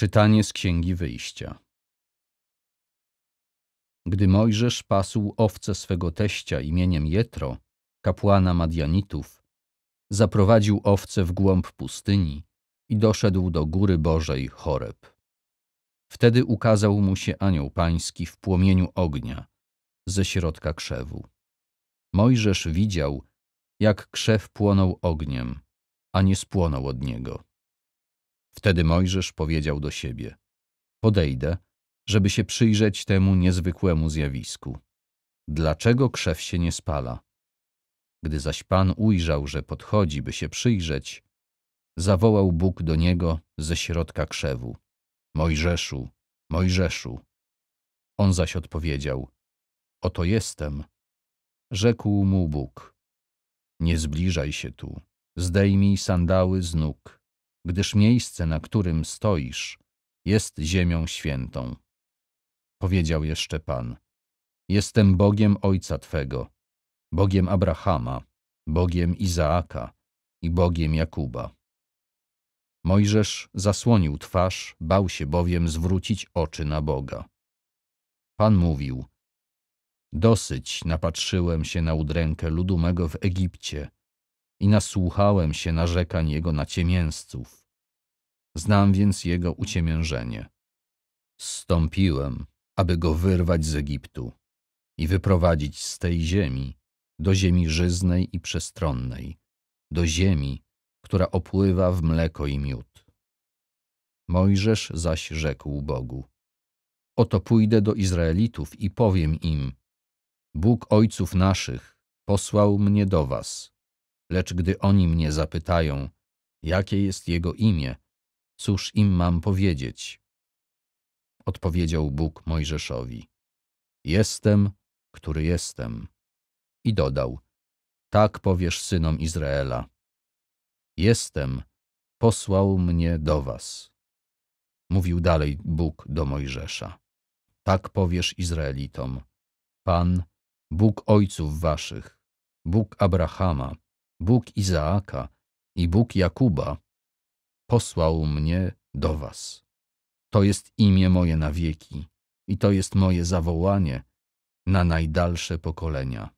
Czytanie z Księgi Wyjścia Gdy Mojżesz pasł owce swego teścia imieniem Jetro, kapłana Madianitów, zaprowadził owce w głąb pustyni i doszedł do góry Bożej Choreb. Wtedy ukazał mu się anioł pański w płomieniu ognia ze środka krzewu. Mojżesz widział, jak krzew płonął ogniem, a nie spłonął od niego. Wtedy Mojżesz powiedział do siebie, podejdę, żeby się przyjrzeć temu niezwykłemu zjawisku. Dlaczego krzew się nie spala? Gdy zaś Pan ujrzał, że podchodzi, by się przyjrzeć, zawołał Bóg do niego ze środka krzewu. Mojżeszu, Mojżeszu. On zaś odpowiedział, oto jestem. Rzekł mu Bóg, nie zbliżaj się tu, zdejmij sandały z nóg gdyż miejsce, na którym stoisz, jest ziemią świętą. Powiedział jeszcze Pan: Jestem Bogiem Ojca Twego, Bogiem Abrahama, Bogiem Izaaka i Bogiem Jakuba. Mojżesz zasłonił twarz, bał się bowiem zwrócić oczy na Boga. Pan mówił: Dosyć napatrzyłem się na udrękę ludu mego w Egipcie i nasłuchałem się narzekań jego na ciemięzców. Znam więc jego uciemiężenie. Stąpiłem, aby go wyrwać z Egiptu i wyprowadzić z tej ziemi do ziemi żyznej i przestronnej, do ziemi, która opływa w mleko i miód. Mojżesz zaś rzekł Bogu: Oto pójdę do Izraelitów i powiem im: Bóg ojców naszych posłał mnie do was, Lecz gdy oni mnie zapytają, jakie jest jego imię, cóż im mam powiedzieć? Odpowiedział Bóg Mojżeszowi: Jestem, który jestem. I dodał: Tak powiesz synom Izraela: Jestem, posłał mnie do was. Mówił dalej Bóg do Mojżesza: Tak powiesz Izraelitom: Pan, Bóg ojców waszych, Bóg Abrahama, Bóg Izaaka i Bóg Jakuba, posłał mnie do was. To jest imię moje na wieki i to jest moje zawołanie na najdalsze pokolenia.